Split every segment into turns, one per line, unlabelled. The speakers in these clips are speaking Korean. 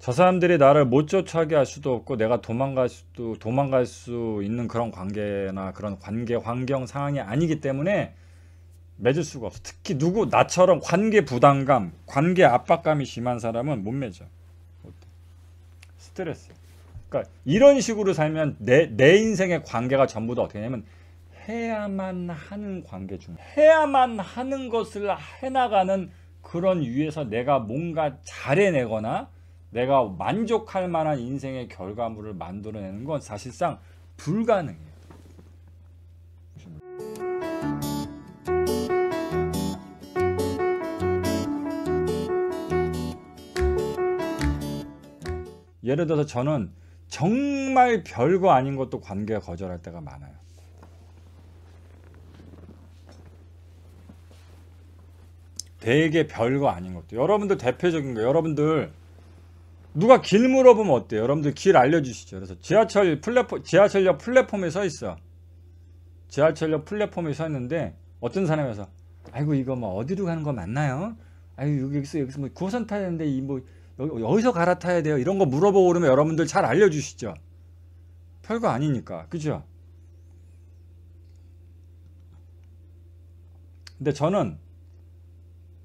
저 사람들이 나를 못 쫓아게 할 수도 없고 내가 도망갈 수도 도망갈 수 있는 그런 관계나 그런 관계 환경 상황이 아니기 때문에 맺을 수가 없어. 특히 누구 나처럼 관계 부담감, 관계 압박감이 심한 사람은 못 맺어. 스트레스. 그러니까 이런 식으로 살면 내 내 인생의 관계가 전부 다 어떻게 되냐면 해야만 하는 관계 중 해야만 하는 것을 해나가는 그런 위에서 내가 뭔가 잘해내거나 내가 만족할 만한 인생의 결과물을 만들어내는 건 사실상 불가능해요. 예를 들어서 저는 정말 별거 아닌 것도 관계 거절할 때가 많아요. 되게 별거 아닌 것도 여러분들 대표적인 거 여러분들 누가 길 물어보면 어때요? 여러분들 길 알려주시죠. 그래서 지하철 플랫폼, 지하철역 플랫폼에 서 있어. 지하철역 플랫폼에 서 있는데 어떤 사람이 와서 아이고 이거 뭐 어디로 가는 거 맞나요? 아유 여기서 여기서 뭐 9호선 타야 되는데 이 뭐여기서 갈아타야 돼요? 이런 거 물어보고 그러면 여러분들 잘 알려주시죠. 별거 아니니까 그죠? 근데 저는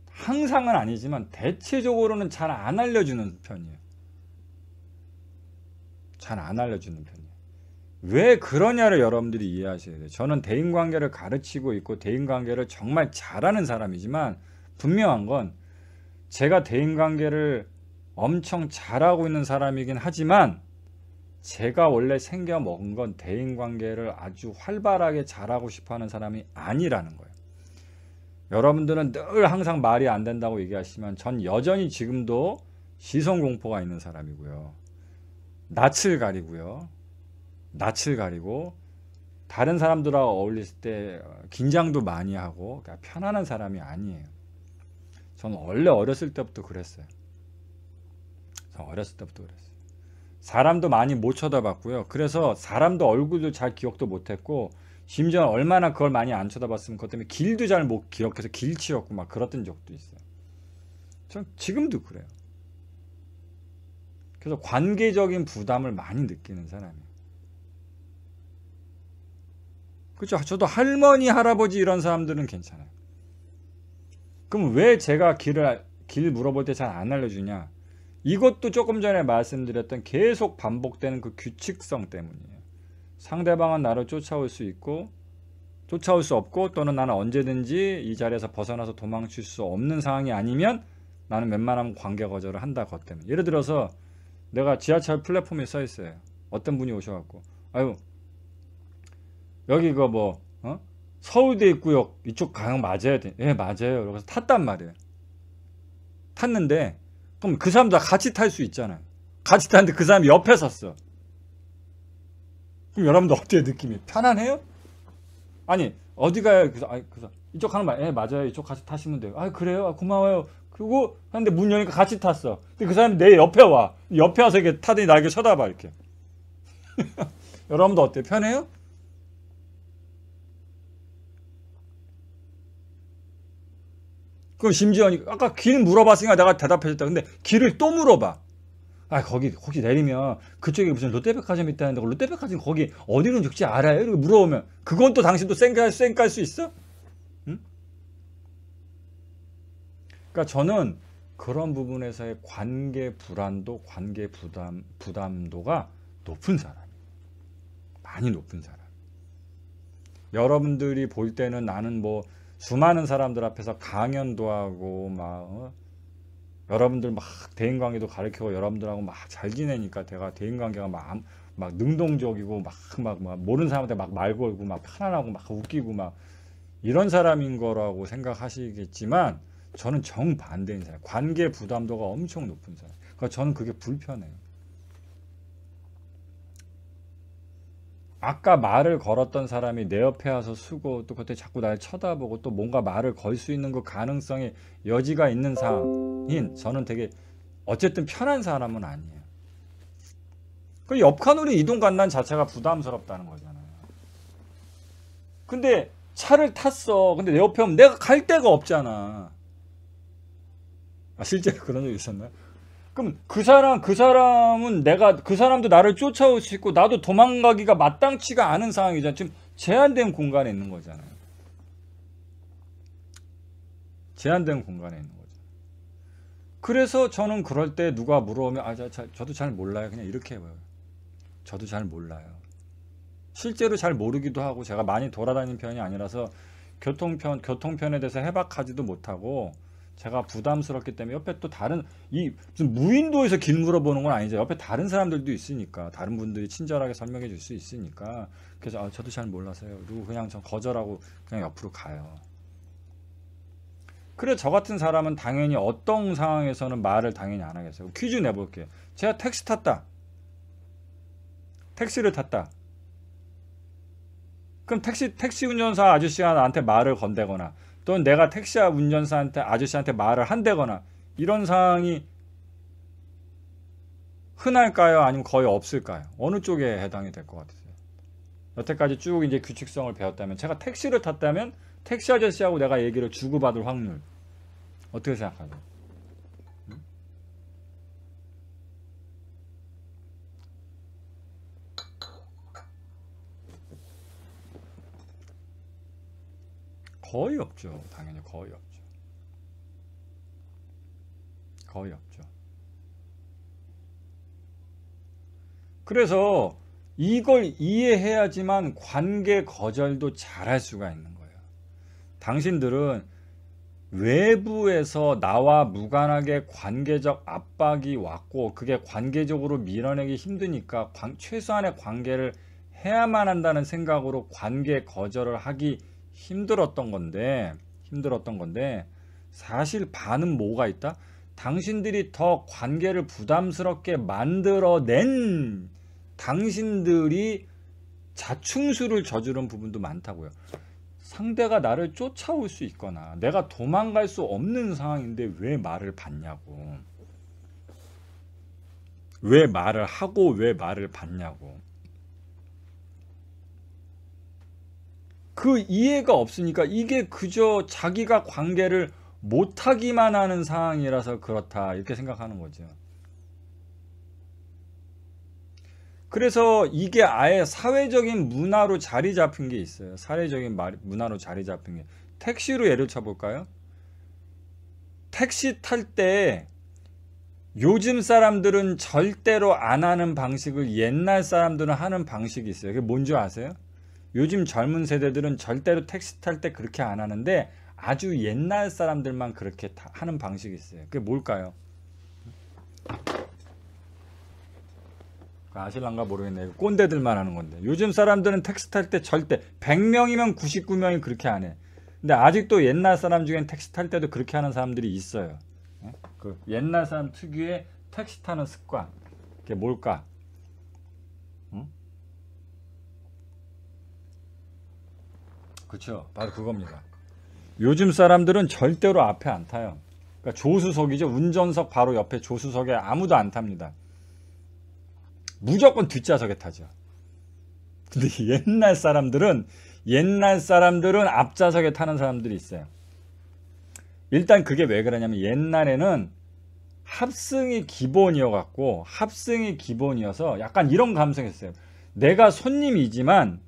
항상은 아니지만 대체적으로는 잘 안 알려주는 편이에요. 잘안 알려주는 편이에요. 왜 그러냐를 여러분들이 이해하셔야 돼요. 저는 대인관계를 가르치고 있고 대인관계를 정말 잘하는 사람이지만 분명한 건 제가 대인관계를 엄청 잘하고 있는 사람이긴 하지만 제가 원래 생겨 먹은 건 대인관계를 아주 활발하게 잘하고 싶어하는 사람이 아니라는 거예요. 여러분들은 늘 항상 말이 안 된다고 얘기하시면전 여전히 지금도 시선공포가 있는 사람이고요. 낯을 가리고요. 낯을 가리고 다른 사람들하고 어울릴 때 긴장도 많이 하고 그러 그러니까 편안한 사람이 아니에요. 저는 원래 어렸을 때부터 그랬어요. 저 어렸을 때부터 그랬어요. 사람도 많이 못 쳐다봤고요. 그래서 사람도 얼굴도 잘 기억도 못했고 심지어 얼마나 그걸 많이 안 쳐다봤으면 그것 때문에 길도 잘 못 기억해서 길치였고 막 그랬던 적도 있어요. 전 지금도 그래요. 그래서 관계적인 부담을 많이 느끼는 사람이에요. 그렇죠. 저도 할머니, 할아버지 이런 사람들은 괜찮아요. 그럼 왜 제가 길을 길 물어볼 때 잘 안 알려주냐? 이것도 조금 전에 말씀드렸던 계속 반복되는 그 규칙성 때문이에요. 상대방은 나를 쫓아올 수 있고 쫓아올 수 없고 또는 나는 언제든지 이 자리에서 벗어나서 도망칠 수 없는 상황이 아니면 나는 웬만하면 관계 거절을 한다 것 때문에 예를 들어서 내가 지하철 플랫폼에 서 있어요. 어떤 분이 오셔갖고 아유 여기 이거뭐 어? 서울대 입구역 이쪽 가면 맞아야 돼. 예 맞아요. 그래서 탔단 말이에요. 탔는데 그럼 그 사람도 같이 탈 수 있잖아요. 같이 탔는데 그 사람이 옆에 섰어. 그럼 여러분들 어때요 느낌이? 편안해요? 아니 어디 가요? 그래서 아 그래서 이쪽 가는 말, 예 맞아요. 이쪽 같이 타시면 돼요. 아 그래요? 아, 고마워요. 그리고 하는데 문 여니까 같이 탔어. 근데 그 사람이 내 옆에 와. 옆에 와서 이렇게 타더니 나이게 쳐다봐 이렇게. 여러분도 어때요? 편해요? 그럼 심지어 아까 길 물어봤으니까 내가 대답해줬다. 근데 길을 또 물어봐. 아 거기 혹시 내리면 그쪽에 무슨 롯데백화점 있다는데 그 롯데백화점 거기 어디론적지 알아요? 이렇게 물어보면 그건 또 당신도 쌩깔 쌩깔 수 있어? 그러니까 저는 그런 부분에서의 관계 불안도, 관계 부담, 부담도가 높은 사람. 많이 높은 사람. 여러분들이 볼 때는 나는 뭐 수많은 사람들 앞에서 강연도 하고 막 어? 여러분들 막 대인 관계도 가르치고 여러분들하고 막 잘 지내니까 제가 대인 관계가 막, 막 능동적이고 막막 막, 막 모르는 사람한테 막 말 걸고 막 편안하고 막 웃기고 막 이런 사람인 거라고 생각하시겠지만 저는 정반대인 사람. 관계 부담도가 엄청 높은 사람. 그러니까 저는 그게 불편해요. 아까 말을 걸었던 사람이 내 옆에 와서 쓰고 또 그때 자꾸 날 쳐다보고 또 뭔가 말을 걸 수 있는 그가능성이 여지가 있는 사람인 저는 되게 어쨌든 편한 사람은 아니에요. 그 옆칸으로 이동 간 난 자체가 부담스럽다는 거잖아요. 근데 차를 탔어. 근데 내 옆에 오면 내가 갈 데가 없잖아. 아, 실제로 그런 적 있었나요? 그럼 그 사람 그 사람은 내가 그 사람도 나를 쫓아오시고 나도 도망가기가 마땅치가 않은 상황이잖아. 지금 제한된 공간에 있는 거잖아요. 제한된 공간에 있는 거죠. 그래서 저는 그럴 때 누가 물어오면 아, 저, 저도 잘 몰라요. 그냥 이렇게 해봐요. 저도 잘 몰라요. 실제로 잘 모르기도 하고 제가 많이 돌아다닌 편이 아니라서 교통편 교통편에 대해서 해박하지도 못하고 제가 부담스럽기 때문에 옆에 또 다른 이 무슨 무인도에서 길 물어보는 건 아니죠. 옆에 다른 사람들도 있으니까 다른 분들이 친절하게 설명해 줄 수 있으니까 그래서 아, 저도 잘 몰라서요. 그리고 그냥 전 거절하고 그냥 옆으로 가요. 그래 저 같은 사람은 당연히 어떤 상황에서는 말을 당연히 안 하겠어요. 퀴즈 내볼게요. 제가 택시 탔다. 택시를 탔다. 그럼 택시 택시 운전사 아저씨가 나한테 말을 건대거나 또는 내가 택시 운전사한테 아저씨한테 말을 한대거나 이런 상황이 흔할까요? 아니면 거의 없을까요? 어느 쪽에 해당이 될 것 같으세요? 여태까지 쭉 이제 규칙성을 배웠다면 제가 택시를 탔다면 택시 아저씨하고 내가 얘기를 주고받을 확률 어떻게 생각하세요? 거의 없죠. 당연히 거의 없죠. 거의 없죠. 그래서 이걸 이해해야지만 관계 거절도 잘할 수가 있는 거예요. 당신들은 외부에서 나와 무관하게 관계적 압박이 왔고 그게 관계적으로 밀어내기 힘드니까 최소한의 관계를 해야만 한다는 생각으로 관계 거절을 하기 힘들었던 건데 힘들었던 건데 사실 반은 뭐가 있다? 당신들이 더 관계를 부담스럽게 만들어낸 당신들이 자충수를 저지른 부분도 많다고요. 상대가 나를 쫓아올 수 있거나 내가 도망갈 수 없는 상황인데 왜 말을 받냐고. 왜 말을 하고 왜 말을 받냐고. 그 이해가 없으니까 이게 그저 자기가 관계를 못하기만 하는 상황이라서 그렇다 이렇게 생각하는 거죠. 그래서 이게 아예 사회적인 문화로 자리 잡힌 게 있어요. 사회적인 문화로 자리 잡힌 게. 택시로 예를 쳐볼까요? 택시 탈 때 요즘 사람들은 절대로 안 하는 방식을 옛날 사람들은 하는 방식이 있어요. 그게 뭔지 아세요? 요즘 젊은 세대들은 절대로 택시 탈 때 그렇게 안 하는데 아주 옛날 사람들만 그렇게 하는 방식이 있어요. 그게 뭘까요? 그 아실랑가 모르겠네요. 꼰대들만 하는 건데. 요즘 사람들은 택시 탈 때 절대 100명이면 99명이 그렇게 안 해. 근데 아직도 옛날 사람 중엔 택시 탈 때도 그렇게 하는 사람들이 있어요. 예? 그 옛날 사람 특유의 택시 타는 습관. 그게 뭘까? 그렇죠. 바로 그겁니다. 요즘 사람들은 절대로 앞에 안 타요. 그러니까 조수석이죠. 운전석 바로 옆에 조수석에 아무도 안 탑니다. 무조건 뒷좌석에 타죠. 근데 옛날 사람들은 옛날 사람들은 앞좌석에 타는 사람들이 있어요. 일단 그게 왜 그러냐면 옛날에는 합승이 기본이어 갖고 합승이 기본이어서 약간 이런 감성이었어요. 내가 손님이지만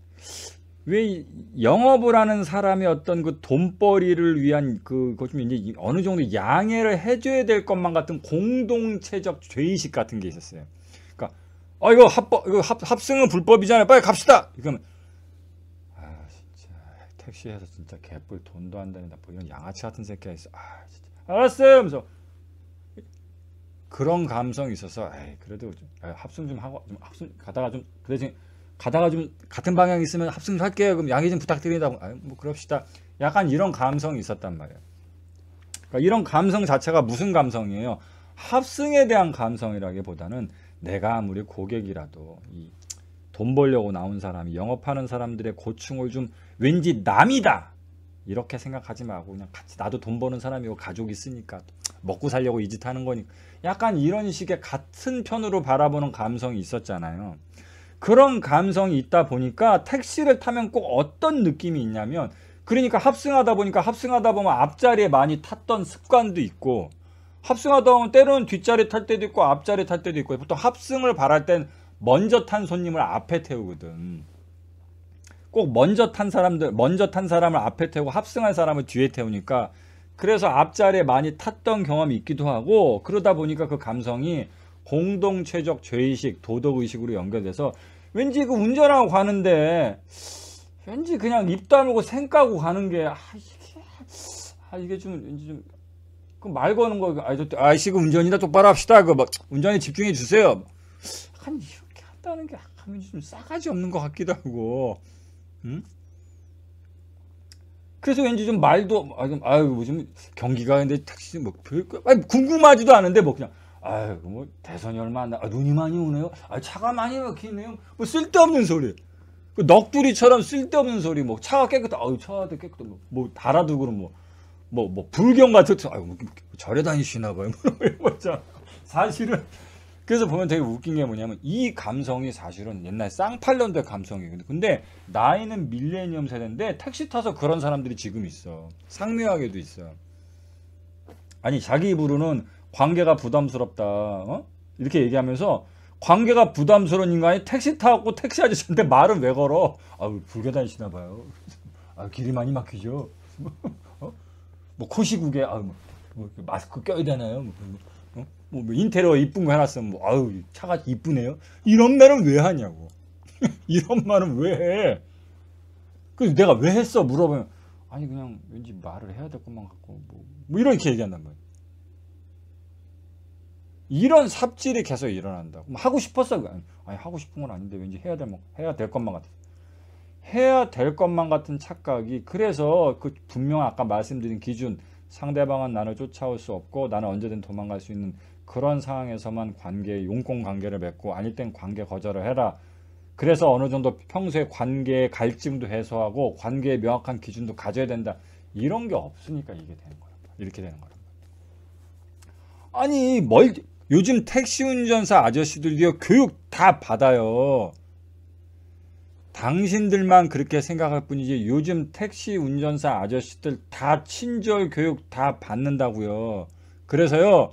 왜 영업을 하는 사람이 어떤 그 돈벌이를 위한 그것좀 그 이제 어느 정도 양해를 해줘야 될 것만 같은 공동체적 죄의식 같은 게 있었어요. 그러니까 아 이거 합법 이거 합, 합승은 불법이잖아요. 빨리 갑시다. 이러면 아 진짜 택시에서 진짜 개뿔 돈도 안되는다뭐 이런 양아치 같은 새끼가 있어. 아 진짜 알았어요. 하면서 그런 감성이 있어서 에이, 그래도 좀, 에이, 아, 합승 좀 하고 좀 합승 가다가 좀그 대신 가다가 좀 같은 방향 있으면 합승 할게요. 그럼 양해 좀 부탁드린다. 아, 뭐 그럽시다. 약간 이런 감성이 있었단 말이에요. 그러니까 이런 감성 자체가 무슨 감성이에요? 합승에 대한 감성이라기보다는 내가 아무리 고객이라도 이 돈 벌려고 나온 사람이 영업하는 사람들의 고충을 좀 왠지 남이다 이렇게 생각하지 말고 그냥 같이 나도 돈 버는 사람이고 가족 있으니까 먹고 살려고 이짓 하는 거니까 약간 이런 식의 같은 편으로 바라보는 감성이 있었잖아요. 그런 감성이 있다 보니까 택시를 타면 꼭 어떤 느낌이 있냐면 그러니까 합승하다 보니까 합승하다 보면 앞자리에 많이 탔던 습관도 있고 합승하다 보면 때로는 뒷자리 탈 때도 있고 앞자리 탈 때도 있고 보통 합승을 바랄 땐 먼저 탄 손님을 앞에 태우거든. 꼭 먼저 탄 사람들 먼저 탄 사람을 앞에 태우고 합승한 사람을 뒤에 태우니까 그래서 앞자리에 많이 탔던 경험이 있기도 하고 그러다 보니까 그 감성이 공동체적 죄의식, 도덕의식으로 연결돼서 왠지 그 운전하고 가는데 왠지 그냥 입 다물고 생 까고 가는 게아 이게 아 이게 좀 왠지 좀 그 말 거는 거 아저 아이씨 그운전이다 똑바로 합시다 그 막 운전에 집중해 주세요 약간 이렇게 한다는 게 하면 좀 싸가지 없는 것 같기도 하고 응? 음? 그래서 왠지 좀 말도 아, 아유 뭐즘 경기가 근데 택시 뭐 별거 궁금하지도 않은데 뭐 그냥 아유 그 뭐 대선이 얼마 안 나. 아, 눈이 많이 오네요. 아 차가 많이 막히네요. 뭐 쓸데없는 소리. 그 넋두리처럼 쓸데없는 소리. 뭐 차가 깨끗하. 아유 차가 깨끗하. 뭐, 뭐 달아도 그럼 뭐. 뭐, 뭐, 불경 같은, 아유, 뭐, 절에 다니시나 봐요. 뭐이거잖 사실은. 그래서 보면 되게 웃긴 게 뭐냐면, 이 감성이 사실은 옛날 쌍팔년대 감성이거든요. 근데, 나이는 밀레니엄 세대인데, 택시 타서 그런 사람들이 지금 있어. 상묘하게도 있어. 아니, 자기 입으로는 관계가 부담스럽다. 어? 이렇게 얘기하면서 관계가 부담스러운 인간이 택시 타고 택시 아저씨한테 말을 왜 걸어? 아우 불교다니시나 봐요. 아 길이 많이 막히죠. 어? 뭐 코시국에 아우 뭐, 뭐, 마스크 껴야 되나요? 뭐, 어? 뭐, 뭐 인테리어 이쁜 거 해놨으면 뭐 아우 차가 이쁘네요. 이런 말은 왜 하냐고. 이런 말은 왜 해? 그래서 내가 왜 했어 물어보면 아니 그냥 왠지 말을 해야 될 것만 같고 뭐, 뭐 이렇게 얘기한단 말이야. 이런 삽질이 계속 일어난다. 뭐 하고 싶었어. 아니, 하고 싶은 건 아닌데 왠지 해야 될, 뭐, 해야 될 것만 같아. 해야 될 것만 같은 착각이 그래서 그 분명 아까 말씀드린 기준 상대방은 나를 쫓아올 수 없고 나는 언제든 도망갈 수 있는 그런 상황에서만 관계 용공 관계를 맺고 아닐 땐 관계 거절을 해라. 그래서 어느 정도 평소에 관계의 갈증도 해소하고 관계의 명확한 기준도 가져야 된다. 이런 게 없으니까 이게 되는 거란 말이야. 이렇게 되는 거란 말야 아니 멀 요즘 택시 운전사 아저씨들도 교육 다 받아요. 당신들만 그렇게 생각할 뿐이지 요즘 택시 운전사 아저씨들 다 친절 교육 다 받는다고요. 그래서요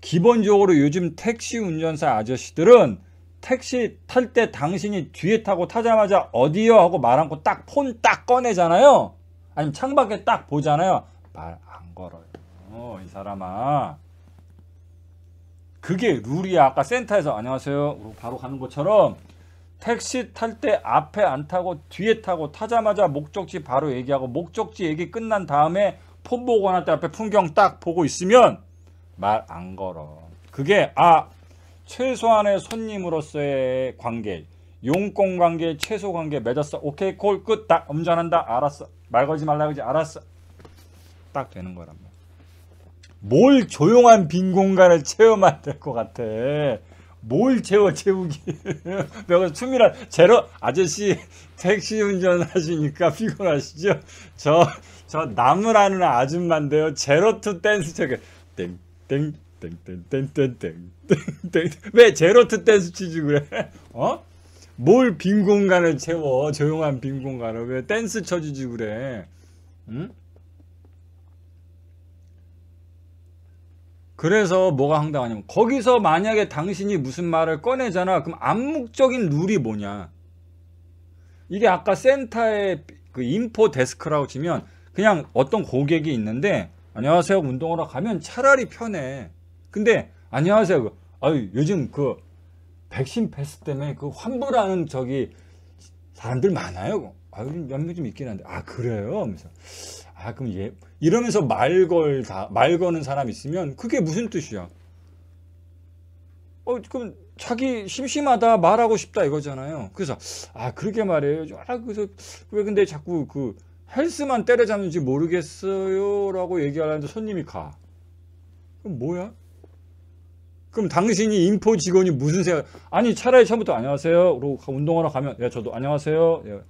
기본적으로 요즘 택시 운전사 아저씨들은 택시 탈 때 당신이 뒤에 타고 타자마자 어디요 하고 말 않고 딱 폰 딱 꺼내잖아요. 아니면 창밖에 딱 보잖아요. 말 안 걸어요. 어, 이 사람아. 그게 룰이야. 아까 센터에서 안녕하세요. 바로 가는 것처럼 택시 탈 때 앞에 안 타고 뒤에 타고 타자마자 목적지 바로 얘기하고 목적지 얘기 끝난 다음에 폰 보고 하나 때 앞에 풍경 딱 보고 있으면 말 안 걸어. 그게 아 최소한의 손님으로서의 관계 용공 관계 최소 관계 맺었어. 오케이 콜끝딱 음전한다. 알았어. 말 걸지 말라 그러지 알았어. 딱 되는 거란 말이야. 뭘 조용한 빈 공간을 채워만될 것 같아. 뭘 채워 채우기. 내가 춤이라 제로 아저씨 택시 운전하시니까 피곤하시죠? 저 저 나무라는 아줌마인데요. 제로투 댄스 저게 땡땡 땡땡땡땡땡 왜 제로투 댄스 치지 그래? 어? 뭘 빈 공간을 채워 조용한 빈 공간을 왜 댄스 쳐주지 그래? 응? 그래서 뭐가 황당하냐면 거기서 만약에 당신이 무슨 말을 꺼내잖아 그럼 암묵적인 룰이 뭐냐 이게 아까 센터의 그 인포 데스크라고 치면 그냥 어떤 고객이 있는데 안녕하세요 운동하러 가면 차라리 편해 근데 안녕하세요 그, 아유 요즘 그 백신 패스 때문에 그 환불하는 저기 사람들 많아요 그. 아유 연명 좀 있긴 한데 아 그래요 하면서 가끔 얘 예, 이러면서 말 걸 다 말 거는 사람 있으면 그게 무슨 뜻이야? 어 그럼 자기 심심하다 말하고 싶다 이거잖아요. 그래서 아 그렇게 말해요. 아 그래서 왜 근데 자꾸 그 헬스만 때려잡는지 모르겠어요라고 얘기하려는데 손님이 가. 그럼 뭐야? 그럼 당신이 인포 직원이 무슨 생각? 아니 차라리 처음부터 안녕하세요. 그리고 운동하러 가면 야 예, 저도 안녕하세요. 예,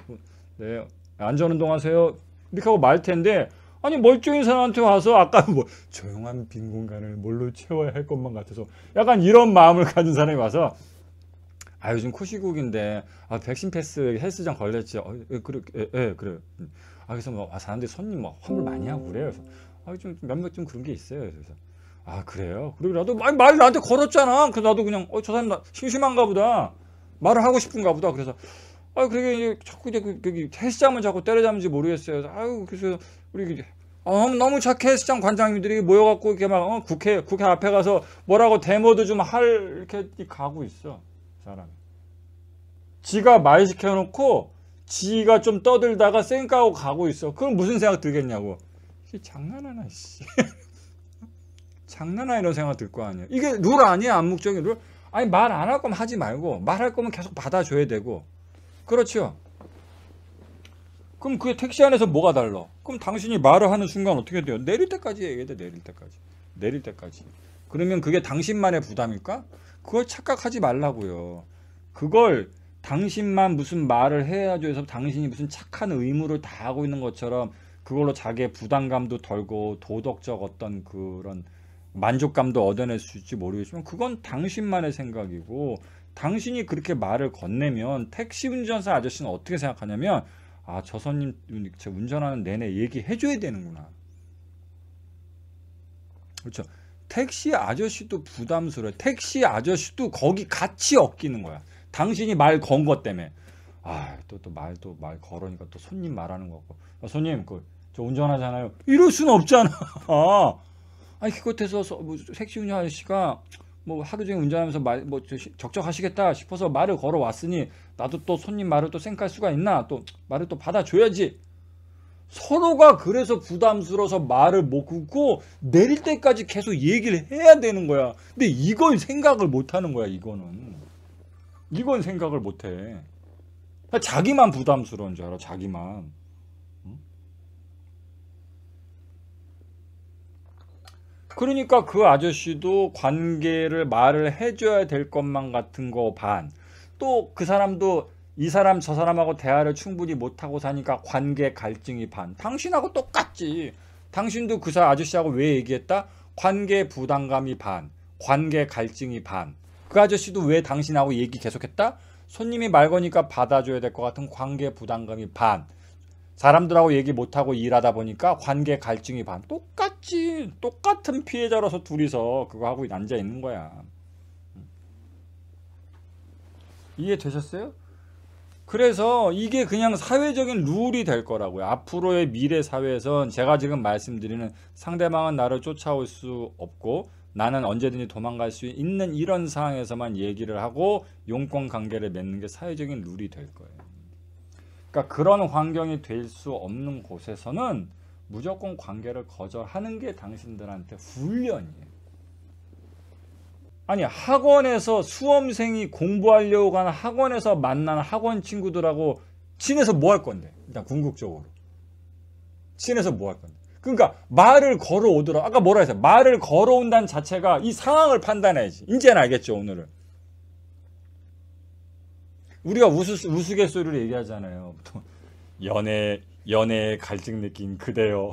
네 안전 운동하세요. 삑삑하고 말 텐데 아니 멀쩡한 사람한테 와서 아까 뭐 조용한 빈 공간을 뭘로 채워야 할 것만 같아서 약간 이런 마음을 가진 사람이 와서 아 요즘 코시국인데 아 백신 패스 헬스장 걸렸지 어, 예, 그래 예, 예그래아 그래서 뭐 아, 사람들이 손님 막 뭐 환불 많이 하고 그래요 그래서 아좀 몇몇 좀 그런 게 있어요 그래서 아 그래요 그리고 나도 말, 말 나한테 걸었잖아 그래서 나도 그냥 어저 사람 나 심심한가 보다 말을 하고 싶은가 보다 그래서 아, 그러게 이제 자꾸 이제 그, 그헬스장을 자꾸 때려잡는지 모르겠어요. 아유, 그래서 우리 이제 어, 너무 뭐 너무 착해 헬스장 관장님들이 모여갖고 이렇게 막 어, 국회 국회 앞에 가서 뭐라고 데모도 좀 할 이렇게 가고 있어 사람이. 지가 말 시켜놓고 지가 좀 떠들다가 쌩까고 가고 있어. 그럼 무슨 생각 들겠냐고. 이 장난하나 씨. 장난하나 이런 생각 들 거 아니야. 이게 룰 아니야 암묵적인 룰. 아니 말 안 할 거면 하지 말고 말할 거면 계속 받아줘야 되고 그렇죠. 그럼 그 택시 안에서 뭐가 달라? 그럼 당신이 말을 하는 순간 어떻게 돼요? 내릴 때까지 얘기해 내릴 때까지. 내릴 때까지. 그러면 그게 당신만의 부담일까? 그걸 착각하지 말라고요. 그걸 당신만 무슨 말을 해야죠 해서 당신이 무슨 착한 의무를 다하고 있는 것처럼 그걸로 자기의 부담감도 덜고 도덕적 어떤 그런 만족감도 얻어낼 수 있지 모르겠지만 그건 당신만의 생각이고 당신이 그렇게 말을 건네면 택시 운전사 아저씨는 어떻게 생각하냐면 아 저 손님 제 운전하는 내내 얘기해줘야 되는구나. 그렇죠. 택시 아저씨도 부담스러워. 택시 아저씨도 거기 같이 엮이는 거야. 당신이 말 건 것 때문에. 아, 또, 또 말, 도말 걸으니까 또 손님 말하는 거고. 아, 손님, 그, 저 운전하잖아요. 이럴 수는 없잖아. 아, 아니, 그것에서 뭐, 택시 운전 아저씨가, 뭐 하루 종일 운전하면서 말, 뭐 적적하시겠다 싶어서 말을 걸어 왔으니 나도 또 손님 말을 또 생각할 수가 있나 또 말을 또 받아줘야지 서로가 그래서 부담스러워서 말을 못 굽고 내릴 때까지 계속 얘기를 해야 되는 거야 근데 이건 생각을 못 하는 거야 이거는 이건 생각을 못해 자기만 부담스러운 줄 알아 자기만 그러니까 그 아저씨도 관계를 말을 해줘야 될 것만 같은 거 반. 또 그 사람도 이 사람 저 사람하고 대화를 충분히 못하고 사니까 관계 갈증이 반. 당신하고 똑같지. 당신도 그사 아저씨하고 왜 얘기했다? 관계 부담감이 반. 관계 갈증이 반. 그 아저씨도 왜 당신하고 얘기 계속했다? 손님이 말 거니까 받아줘야 될 것 같은 관계 부담감이 반. 사람들하고 얘기 못하고 일하다 보니까 관계 갈증이 반똑같지 똑같은 피해자로서 둘이서 그거 하고 앉아 있는 거야 음. 이해되셨어요? 그래서 이게 그냥 사회적인 룰이 될 거라고요 앞으로의 미래 사회에선 제가 지금 말씀드리는 상대방은 나를 쫓아올 수 없고 나는 언제든지 도망갈 수 있는 이런 상황에서만 얘기를 하고 용권 관계를 맺는 게 사회적인 룰이 될 거예요 그러니까 그런 환경이 될 수 없는 곳에서는 무조건 관계를 거절하는 게 당신들한테 훈련이에요. 아니 학원에서 수험생이 공부하려고 가는 학원에서 만난 학원 친구들하고 친해서 뭐 할 건데 일단 궁극적으로 친해서 뭐 할 건데 그러니까 말을 걸어오더라 아까 뭐라 했어요 말을 걸어온다는 자체가 이 상황을 판단해야지 이제는 알겠죠 오늘은 우리가 우스, 우스갯소리로 얘기하잖아요. 보통 연애 연애 갈증 느낀 그대요.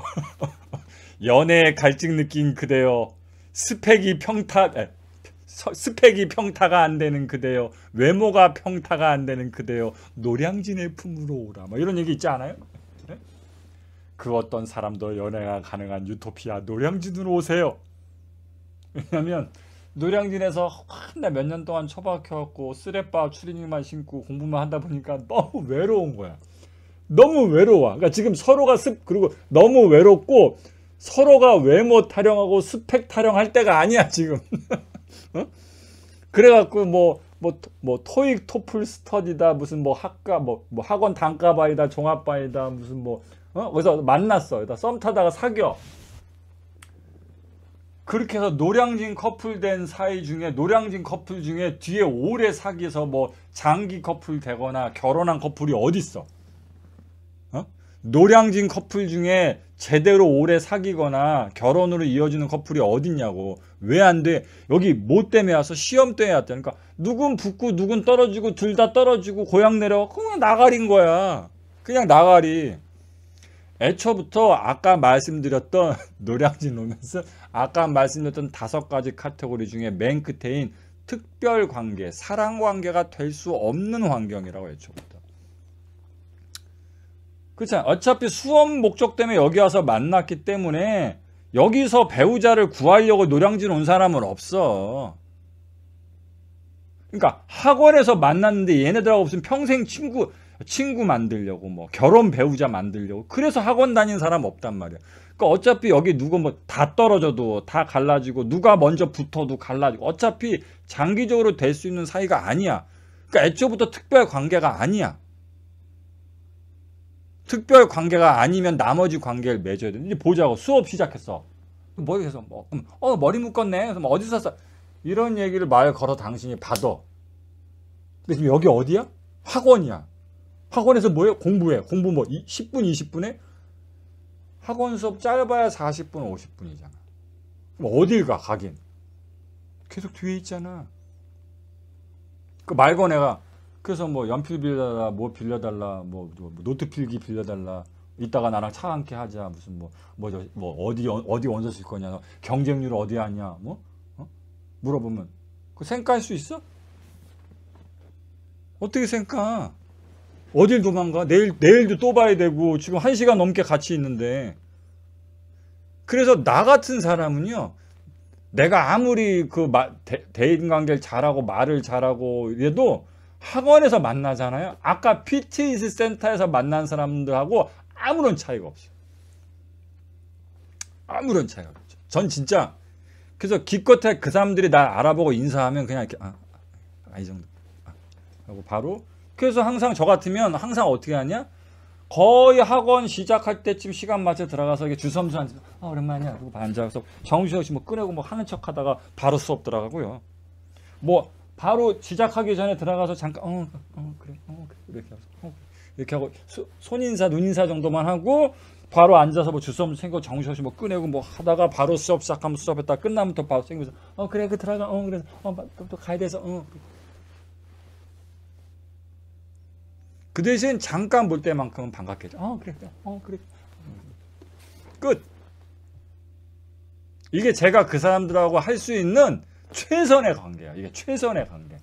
연애 갈증 느낀 그대요. 스펙이 평타 에, 스펙이 평타가 안 되는 그대요. 외모가 평타가 안 되는 그대요. 노량진의 품으로 오라. 뭐 이런 얘기 있지 않아요? 네? 그 어떤 사람도 연애가 가능한 유토피아 노량진으로 오세요. 왜냐면 노량진에서 맨날 몇년 동안 처박혀갖고 쓰레빠 추리닝만 신고 공부만 하다 보니까 너무 외로운 거야. 너무 외로워. 그러니까 지금 서로가 습 그리고 너무 외롭고 서로가 외모 타령하고 스펙 타령할 때가 아니야 지금. 어? 그래갖고 뭐뭐 뭐, 뭐 토익 토플 스터디다 무슨 뭐 학과 뭐, 뭐 학원 단과바이다 종합바이다 무슨 뭐 어? 거기서 만났어. 썸 타다가 사겨. 그렇게 해서 노량진 커플된 사이 중에 노량진 커플 중에 뒤에 오래 사귀어서 뭐 장기 커플 되거나 결혼한 커플이 어딨어 어? 노량진 커플 중에 제대로 오래 사귀거나 결혼으로 이어지는 커플이 어딨냐고 왜 안 돼? 여기 뭐 때문에 와서 시험 때문에 왔다 그러니까 누군 붙고 누군 떨어지고 둘 다 떨어지고 고향 내려가 그냥 나가린 거야 그냥 나가리 애초부터 아까 말씀드렸던 노량진 로맨스 아까 말씀드렸던 다섯 가지 카테고리 중에 맨 끝에인 특별 관계, 사랑 관계가 될 수 없는 환경이라고 애초부터. 그렇죠. 어차피 수업 목적 때문에 여기 와서 만났기 때문에 여기서 배우자를 구하려고 노량진 온 사람은 없어. 그러니까 학원에서 만났는데 얘네들하고 무슨 평생 친구 친구 만들려고 뭐 결혼 배우자 만들려고 그래서 학원 다닌 사람 없단 말이야. 그러니까 어차피 여기 누구 뭐 다 떨어져도 다 갈라지고 누가 먼저 붙어도 갈라지고 어차피 장기적으로 될 수 있는 사이가 아니야. 그러니까 애초부터 특별 관계가 아니야. 특별 관계가 아니면 나머지 관계를 맺어야 돼. 이제 보자고 수업 시작했어. 머리 계속 뭐, 어 머리 묶었네. 그래서 뭐 어디서 써? 이런 얘기를 말 걸어 당신이 받아. 근데 지금 여기 어디야? 학원이야. 학원에서 뭐해? 공부해. 공부 뭐 10분, 20분에? 학원 수업 짧아야 40분, 50분이잖아. 어딜 가, 가긴? 계속 뒤에 있잖아. 그 말건 애가 그래서 뭐 연필 빌려달라, 뭐 빌려달라, 뭐, 뭐, 뭐, 노트 필기 빌려달라. 이따가 나랑 차 함께 하자. 무슨 뭐, 뭐, 뭐 어디, 어디 원서 쓸 거냐. 경쟁률 어디 하냐. 뭐? 어? 물어보면. 그 생각할 수 있어? 어떻게 생각? 어딜 도망가? 내일, 내일도 또 봐야 되고, 지금 한 시간 넘게 같이 있는데. 그래서 나 같은 사람은요, 내가 아무리 그 마, 대, 대인관계를 잘하고 말을 잘하고 이도 학원에서 만나잖아요. 아까 피트니스 센터에서 만난 사람들하고 아무런 차이가 없어요. 아무런 차이가 없죠. 전 진짜 그래서 기껏해 그 사람들이 나 알아보고 인사하면 그냥 이렇게 아, 아, 아, 이 정도 아, 하고 바로 그래서 항상 저 같으면 항상 어떻게 하냐? 거의 학원 시작할 때쯤 시간 맞춰 들어가서 이게 주섬주 앉아 아, 오랜만이야 그러고 앉아서 정신 없이 뭐끄내고뭐 하는 척 하다가 바로 수업 들어가고요 뭐 바로 시작하기 전에 들어가서 잠깐 어, 어 그래 어 그래 이렇게 하고 어, 이렇게 하고 수, 손인사 눈인사 정도만 하고 바로 앉아서 뭐 주섬 생고 정신없이 뭐끄내고뭐 하다가 바로 수업 시작하면 수업했다 끝나면 또 바로 생기면서 어 그래 그 들어가 어 그래서 어또 가야 돼서 어그 대신 잠깐 볼 때만큼은 반갑겠죠. 어, 그래. 어, 그래. 끝. 이게 제가 그 사람들하고 할 수 있는 최선의 관계야. 이게 최선의 관계.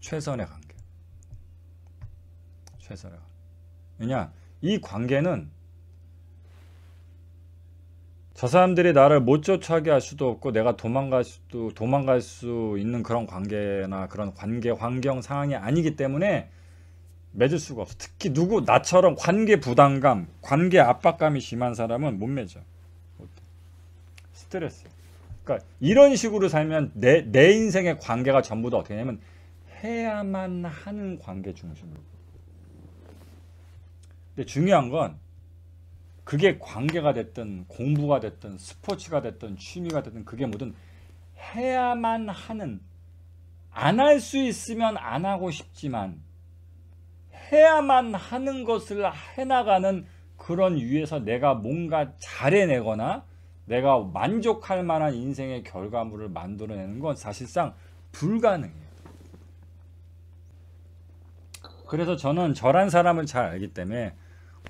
최선의 관계. 최선의 관계. 왜냐, 이 관계는 저 사람들이 나를 못 쫓아게 할 수도 없고 내가 도망갈 수도 도망갈 수 있는 그런 관계나 그런 관계 환경 상황이 아니기 때문에 맺을 수가 없어. 특히 누구 나처럼 관계 부담감, 관계 압박감이 심한 사람은 못 맺어. 스트레스. 그러니까 이런 식으로 살면 내, 내 인생의 관계가 전부 다 어떻게 되냐면 해야만 하는 관계 중심으로. 근데 중요한 건 그게 관계가 됐든 공부가 됐든 스포츠가 됐든 취미가 됐든 그게 뭐든 해야만 하는 안 할 수 있으면 안 하고 싶지만 해야만 하는 것을 해나가는 그런 위에서 내가 뭔가 잘해내거나 내가 만족할 만한 인생의 결과물을 만들어내는 건 사실상 불가능해요. 그래서 저는 저란 사람을 잘 알기 때문에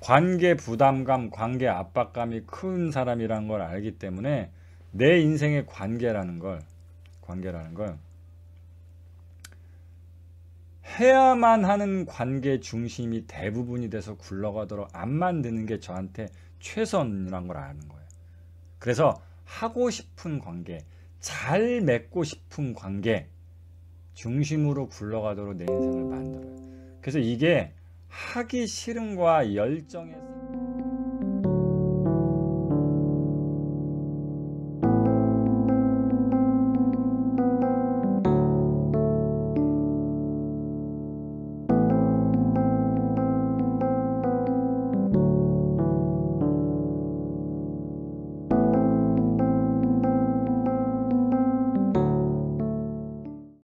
관계 부담감, 관계 압박감이 큰 사람이라는 걸 알기 때문에 내 인생의 관계라는 걸 관계라는 걸 해야만 하는 관계 중심이 대부분이 돼서 굴러가도록 안 만드는 게 저한테 최선이라는걸 아는 거예요. 그래서 하고 싶은 관계, 잘 맺고 싶은 관계 중심으로 굴러가도록 내 인생을 만들어요. 그래서 이게 하기 싫음과 열정에서